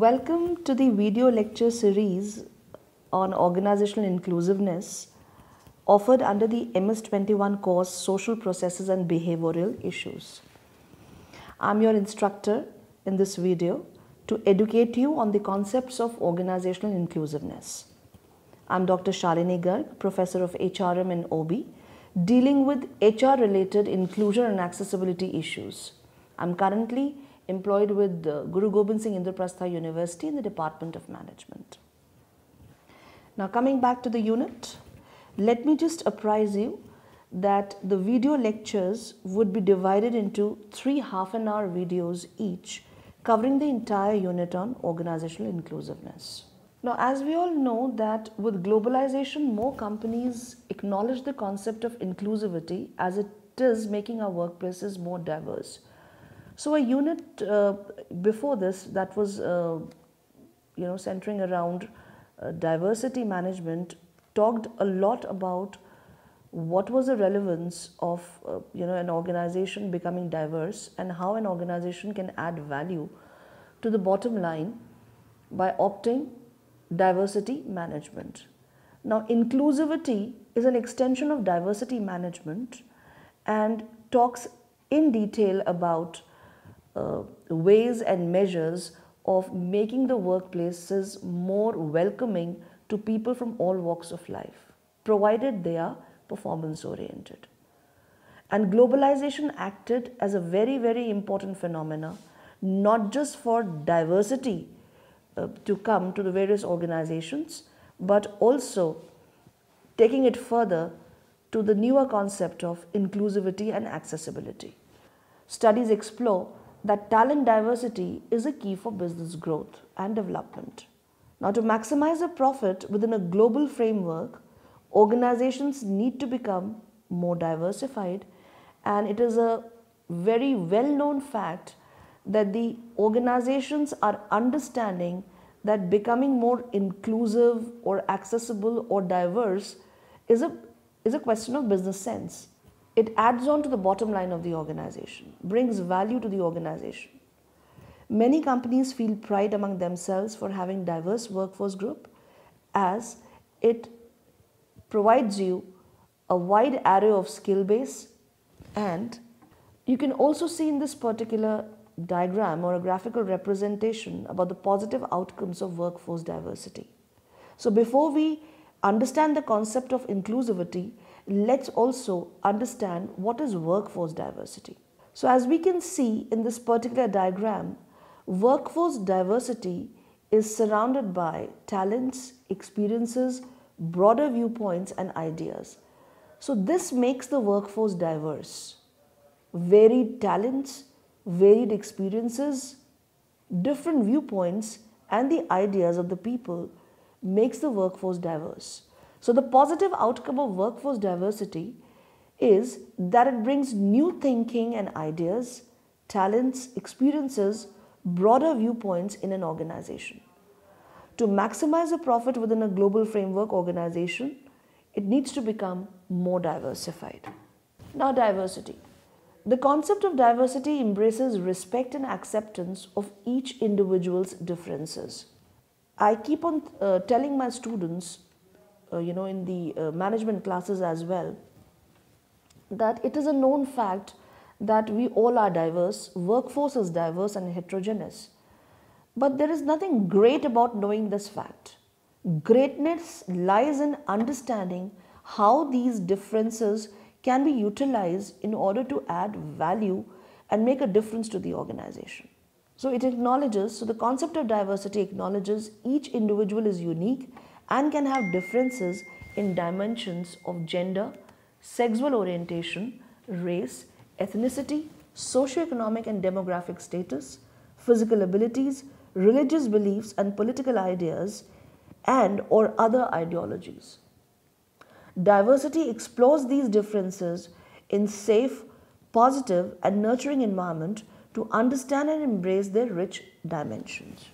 Welcome to the video lecture series on organizational inclusiveness offered under the MS21 course Social Processes and Behavioral Issues. I'm your instructor in this video to educate you on the concepts of organizational inclusiveness. I'm Dr. Shalini Garg, Professor of HRM and OB, dealing with HR related inclusion and accessibility issues. I'm currently employed with uh, Guru Gobind Singh Indraprastha University in the Department of Management. Now coming back to the unit, let me just apprise you that the video lectures would be divided into three half an hour videos each covering the entire unit on organizational inclusiveness. Now as we all know that with globalization more companies acknowledge the concept of inclusivity as it is making our workplaces more diverse. So a unit uh, before this that was, uh, you know, centering around uh, diversity management talked a lot about what was the relevance of, uh, you know, an organization becoming diverse and how an organization can add value to the bottom line by opting diversity management. Now, inclusivity is an extension of diversity management and talks in detail about uh, ways and measures of making the workplaces more welcoming to people from all walks of life, provided they are performance oriented. And globalization acted as a very, very important phenomena, not just for diversity uh, to come to the various organizations, but also taking it further to the newer concept of inclusivity and accessibility. Studies explore that talent diversity is a key for business growth and development. Now, to maximize a profit within a global framework, organizations need to become more diversified, and it is a very well known fact that the organizations are understanding that becoming more inclusive or accessible or diverse is a, is a question of business sense it adds on to the bottom line of the organization, brings value to the organization. Many companies feel pride among themselves for having diverse workforce group as it provides you a wide array of skill base and you can also see in this particular diagram or a graphical representation about the positive outcomes of workforce diversity. So before we understand the concept of inclusivity, let's also understand what is workforce diversity. So as we can see in this particular diagram, workforce diversity is surrounded by talents, experiences, broader viewpoints and ideas. So this makes the workforce diverse. Varied talents, varied experiences, different viewpoints and the ideas of the people makes the workforce diverse. So the positive outcome of workforce diversity is that it brings new thinking and ideas, talents, experiences, broader viewpoints in an organization. To maximize the profit within a global framework organization, it needs to become more diversified. Now, diversity. The concept of diversity embraces respect and acceptance of each individual's differences. I keep on uh, telling my students uh, you know, in the uh, management classes as well, that it is a known fact that we all are diverse, workforce is diverse and heterogeneous. But there is nothing great about knowing this fact. Greatness lies in understanding how these differences can be utilized in order to add value and make a difference to the organization. So it acknowledges, so the concept of diversity acknowledges each individual is unique and can have differences in dimensions of gender, sexual orientation, race, ethnicity, socioeconomic and demographic status, physical abilities, religious beliefs and political ideas and or other ideologies. Diversity explores these differences in safe, positive and nurturing environment to understand and embrace their rich dimensions.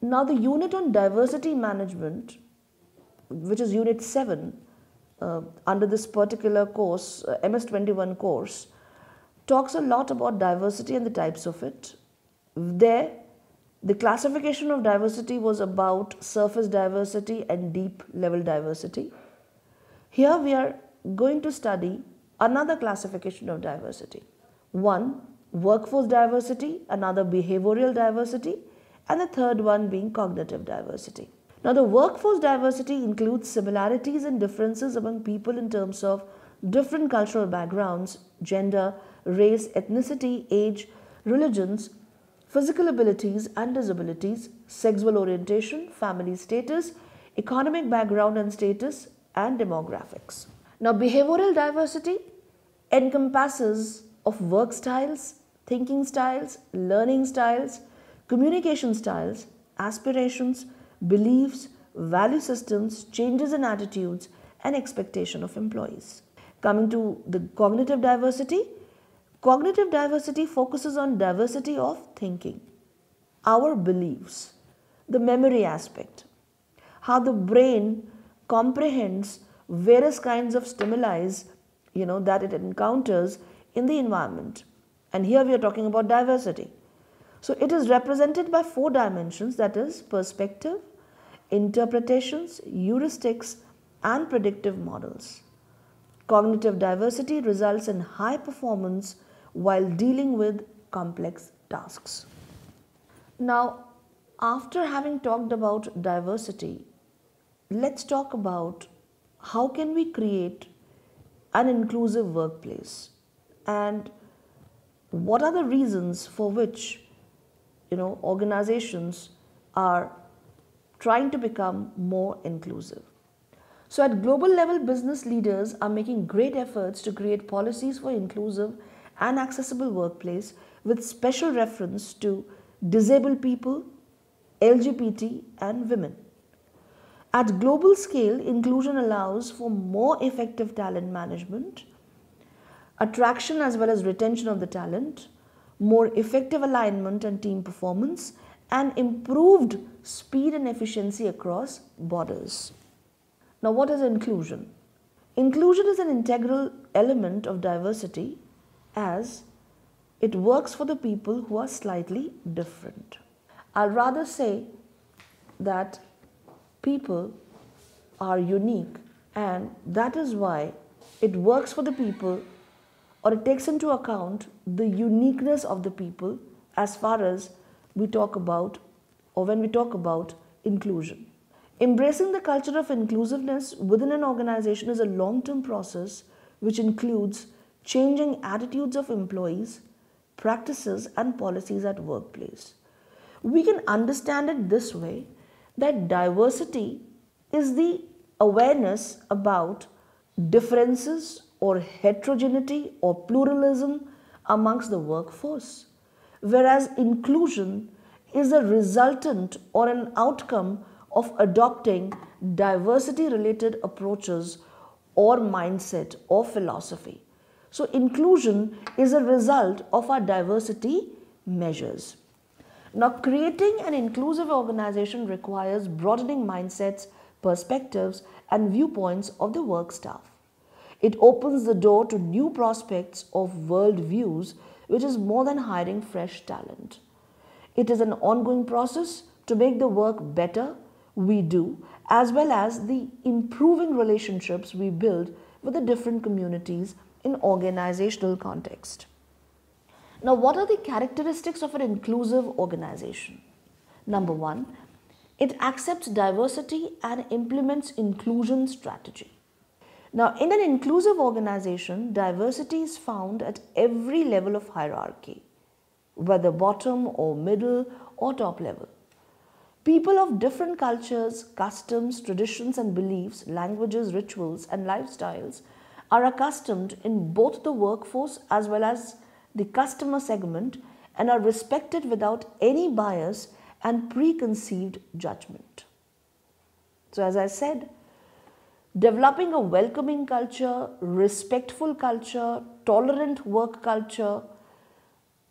Now the unit on diversity management which is Unit 7 uh, under this particular course, uh, MS21 course, talks a lot about diversity and the types of it. There, the classification of diversity was about surface diversity and deep level diversity. Here we are going to study another classification of diversity. One, workforce diversity, another behavioral diversity, and the third one being cognitive diversity. Now, the workforce diversity includes similarities and differences among people in terms of different cultural backgrounds, gender, race, ethnicity, age, religions, physical abilities and disabilities, sexual orientation, family status, economic background and status, and demographics. Now, behavioral diversity encompasses of work styles, thinking styles, learning styles, communication styles, aspirations, beliefs, value systems, changes in attitudes, and expectation of employees. Coming to the cognitive diversity, cognitive diversity focuses on diversity of thinking, our beliefs, the memory aspect, how the brain comprehends various kinds of stimuli you know that it encounters in the environment and here we are talking about diversity so it is represented by four dimensions that is perspective, interpretations, heuristics and predictive models. Cognitive diversity results in high performance while dealing with complex tasks. Now after having talked about diversity, let's talk about how can we create an inclusive workplace and what are the reasons for which you know, organizations are trying to become more inclusive. So at global level, business leaders are making great efforts to create policies for inclusive and accessible workplace with special reference to disabled people, LGBT and women. At global scale, inclusion allows for more effective talent management, attraction as well as retention of the talent, more effective alignment and team performance, and improved speed and efficiency across borders. Now, what is inclusion? Inclusion is an integral element of diversity as it works for the people who are slightly different. I'll rather say that people are unique, and that is why it works for the people or it takes into account the uniqueness of the people as far as we talk about or when we talk about inclusion. Embracing the culture of inclusiveness within an organization is a long term process which includes changing attitudes of employees, practices, and policies at workplace. We can understand it this way that diversity is the awareness about differences or heterogeneity or pluralism amongst the workforce, whereas inclusion is a resultant or an outcome of adopting diversity related approaches or mindset or philosophy. So, inclusion is a result of our diversity measures. Now, creating an inclusive organization requires broadening mindsets, perspectives, and viewpoints of the work staff. It opens the door to new prospects of worldviews, which is more than hiring fresh talent. It is an ongoing process to make the work better we do, as well as the improving relationships we build with the different communities in organizational context. Now, what are the characteristics of an inclusive organization? Number one, it accepts diversity and implements inclusion strategy. Now, in an inclusive organization, diversity is found at every level of hierarchy, whether bottom or middle or top level. People of different cultures, customs, traditions, and beliefs, languages, rituals, and lifestyles are accustomed in both the workforce as well as the customer segment and are respected without any bias and preconceived judgment. So, as I said, developing a welcoming culture, respectful culture, tolerant work culture,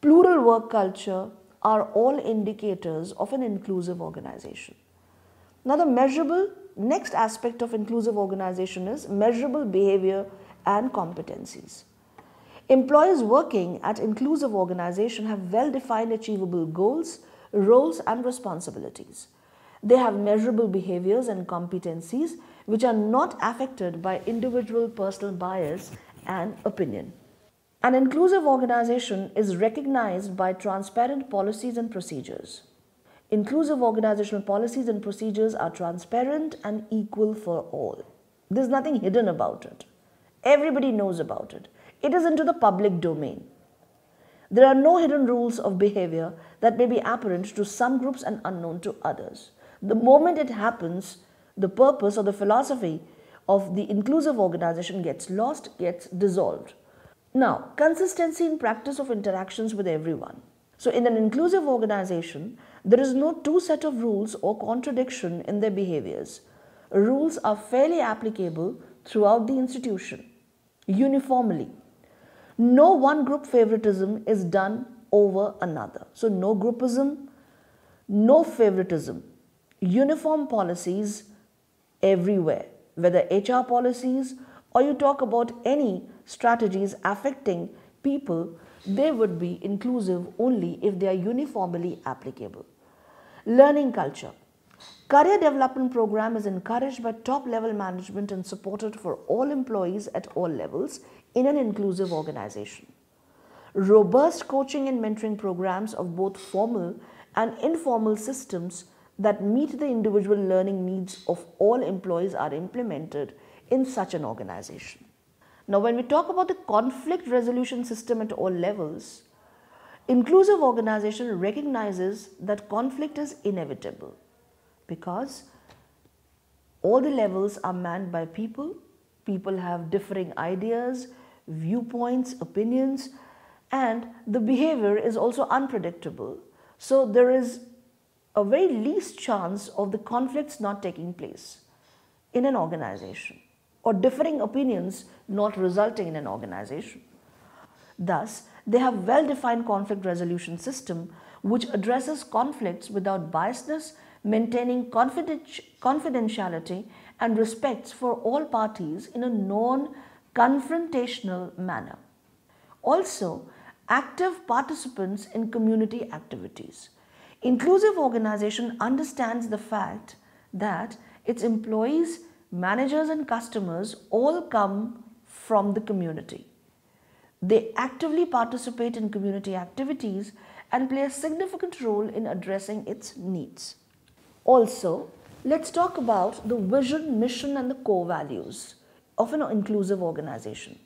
plural work culture are all indicators of an inclusive organization. Now, the measurable next aspect of inclusive organization is measurable behavior and competencies. Employers working at inclusive organization have well-defined achievable goals, roles and responsibilities. They have measurable behaviors and competencies which are not affected by individual personal bias and opinion. An inclusive organization is recognized by transparent policies and procedures. Inclusive organizational policies and procedures are transparent and equal for all. There's nothing hidden about it. Everybody knows about it. It is into the public domain. There are no hidden rules of behavior that may be apparent to some groups and unknown to others. The moment it happens, the purpose or the philosophy of the inclusive organization gets lost, gets dissolved. Now, consistency in practice of interactions with everyone. So, in an inclusive organization, there is no two set of rules or contradiction in their behaviors. Rules are fairly applicable throughout the institution, uniformly. No one group favoritism is done over another. So, no groupism, no favoritism, uniform policies everywhere, whether HR policies or you talk about any strategies affecting people, they would be inclusive only if they are uniformly applicable. Learning culture. Career development program is encouraged by top level management and supported for all employees at all levels in an inclusive organization. Robust coaching and mentoring programs of both formal and informal systems that meet the individual learning needs of all employees are implemented in such an organization. Now, when we talk about the conflict resolution system at all levels, inclusive organization recognizes that conflict is inevitable because all the levels are manned by people. People have differing ideas, viewpoints, opinions, and the behavior is also unpredictable. So there is a very least chance of the conflicts not taking place in an organization or differing opinions not resulting in an organization. Thus, they have well-defined conflict resolution system which addresses conflicts without biasness, maintaining confidentiality and respects for all parties in a non-confrontational manner. Also, active participants in community activities Inclusive organization understands the fact that its employees, managers and customers all come from the community. They actively participate in community activities and play a significant role in addressing its needs. Also, let's talk about the vision, mission and the core values of an inclusive organization.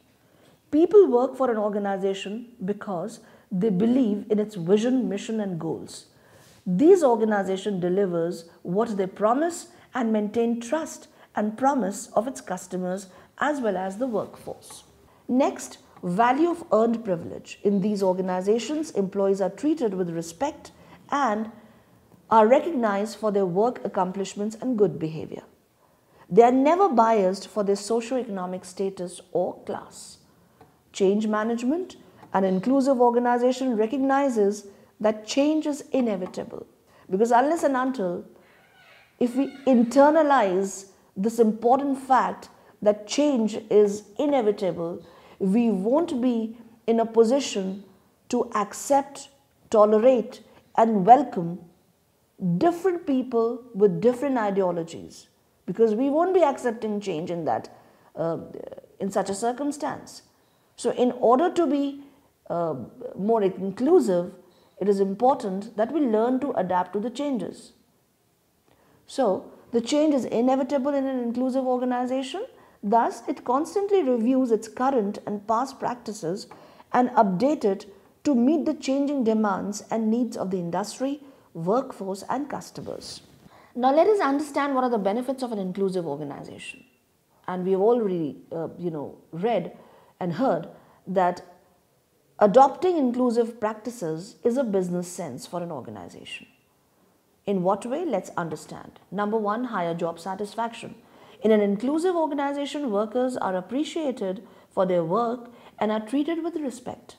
People work for an organization because they believe in its vision, mission and goals. These organization delivers what they promise and maintain trust and promise of its customers as well as the workforce. Next, value of earned privilege. In these organizations, employees are treated with respect and are recognized for their work accomplishments and good behavior. They are never biased for their socio-economic status or class. Change management, an inclusive organization recognizes that change is inevitable. Because unless and until, if we internalize this important fact that change is inevitable, we won't be in a position to accept, tolerate, and welcome different people with different ideologies because we won't be accepting change in that uh, in such a circumstance so in order to be uh, more inclusive it is important that we learn to adapt to the changes. So, the change is inevitable in an inclusive organization, thus, it constantly reviews its current and past practices and update it to meet the changing demands and needs of the industry, workforce, and customers. Now, let us understand what are the benefits of an inclusive organization. And we have already, uh, you know, read and heard that Adopting inclusive practices is a business sense for an organization. In what way? Let's understand. Number one, higher job satisfaction. In an inclusive organization, workers are appreciated for their work and are treated with respect.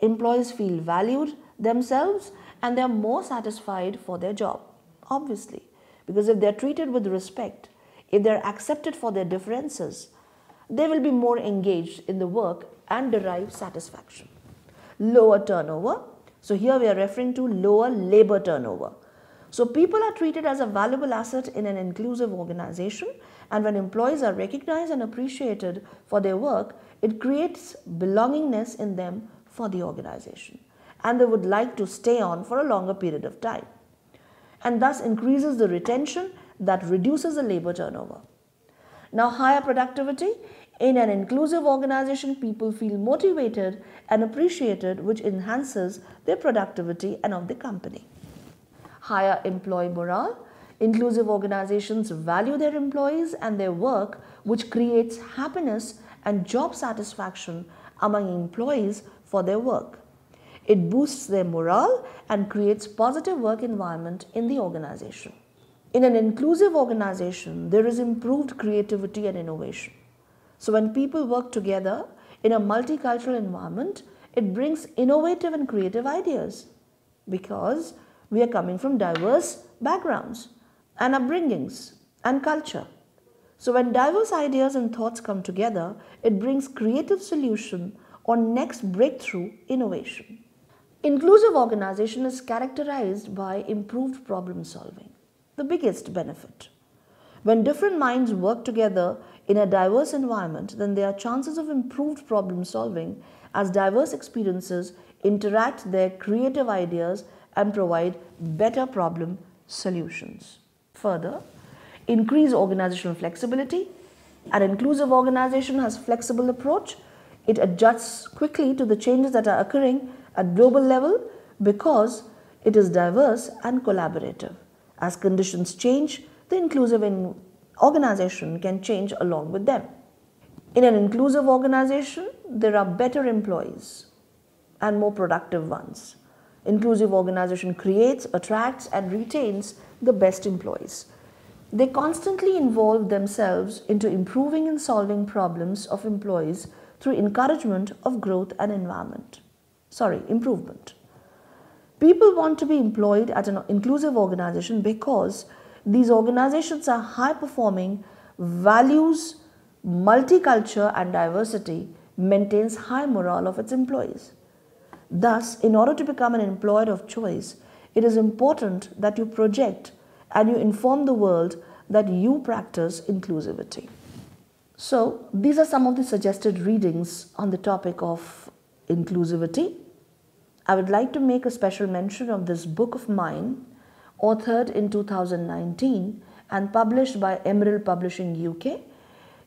Employees feel valued themselves and they are more satisfied for their job, obviously, because if they are treated with respect, if they are accepted for their differences, they will be more engaged in the work and derive satisfaction lower turnover. So here we are referring to lower labor turnover. So people are treated as a valuable asset in an inclusive organization and when employees are recognized and appreciated for their work, it creates belongingness in them for the organization and they would like to stay on for a longer period of time and thus increases the retention that reduces the labor turnover. Now higher productivity in an inclusive organization, people feel motivated and appreciated, which enhances their productivity and of the company. Higher employee morale. Inclusive organizations value their employees and their work, which creates happiness and job satisfaction among employees for their work. It boosts their morale and creates positive work environment in the organization. In an inclusive organization, there is improved creativity and innovation. So when people work together in a multicultural environment, it brings innovative and creative ideas because we are coming from diverse backgrounds and upbringings and culture. So when diverse ideas and thoughts come together, it brings creative solution or next breakthrough innovation. Inclusive organization is characterized by improved problem solving, the biggest benefit. When different minds work together in a diverse environment, then there are chances of improved problem solving as diverse experiences interact their creative ideas and provide better problem solutions. Further, increase organizational flexibility. An inclusive organization has flexible approach. It adjusts quickly to the changes that are occurring at global level because it is diverse and collaborative. As conditions change, the inclusive organization can change along with them. In an inclusive organization, there are better employees and more productive ones. Inclusive organization creates, attracts, and retains the best employees. They constantly involve themselves into improving and solving problems of employees through encouragement of growth and environment. Sorry, improvement. People want to be employed at an inclusive organization because these organizations are high performing, values multicultural and diversity, maintains high morale of its employees. Thus, in order to become an employer of choice, it is important that you project and you inform the world that you practice inclusivity. So, these are some of the suggested readings on the topic of inclusivity. I would like to make a special mention of this book of mine authored in 2019 and published by Emerald Publishing UK.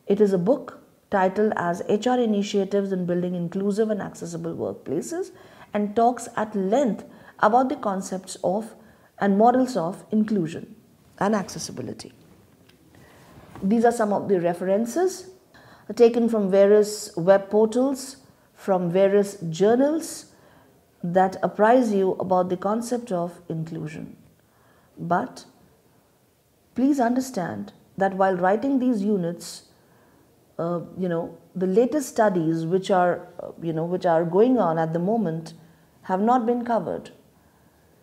It is a book titled as HR Initiatives in Building Inclusive and Accessible Workplaces and talks at length about the concepts of and models of inclusion and accessibility. These are some of the references taken from various web portals, from various journals that apprise you about the concept of inclusion. But please understand that while writing these units, uh, you know, the latest studies which are, uh, you know, which are going on at the moment have not been covered.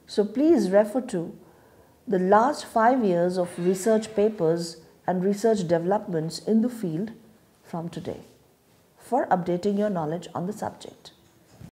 So please refer to the last five years of research papers and research developments in the field from today for updating your knowledge on the subject.